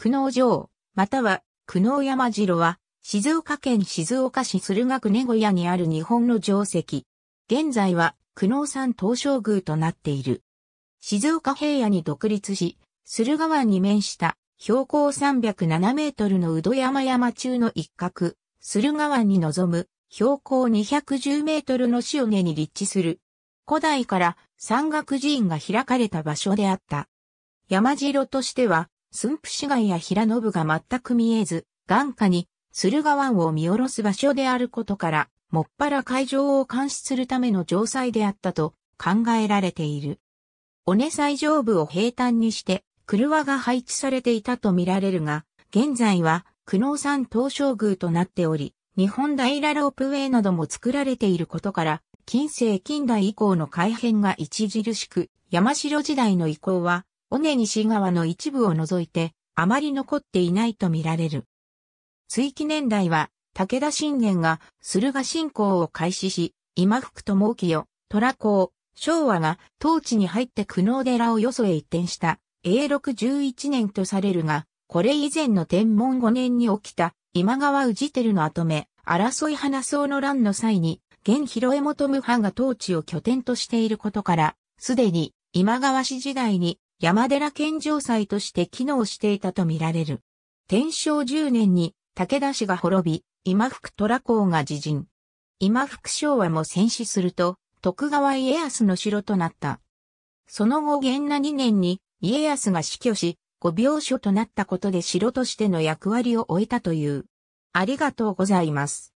久能城、または久能山城は、静岡県静岡市駿河区根小屋にある日本の城跡。現在は、久能山東照宮となっている。静岡平野に独立し、駿河湾に面した標高307メートルの宇土山山中の一角、駿河湾に臨む標高210メートルの塩根に立地する。古代から山岳寺院が開かれた場所であった。山城としては駿府市街や平信が全く見えず、眼下に駿河湾を見下ろす場所であることから、もっぱら海上を監視するための城塞であったと考えられている。尾根最上部を平坦にして、車が配置されていたと見られるが、現在は久能山東照宮となっており、日本平ロープウェイなども作られていることから、近世近代以降の改変が著しく、山城時代の移行は尾根西側の一部を除いて、あまり残っていないとみられる。追記年代は、武田信玄が駿河信仰を開始し、今福と智清、虎公、昭和が当地に入って久能寺をよそへ移転した永禄11年とされるが、これ以前の天文5年に起きた今川氏照の後目、争い花草の乱の際に、現広江無派が当地を拠点としていることから、すでに今川氏時代に山寺献上祭として機能していたとみられる。天正10年に武田氏が滅び、今福虎公が自陣。今福昭和も戦死すると、徳川家康の城となった。その後元那2年に家康が死去し、御病所となったことで城としての役割を終えたという。ありがとうございます。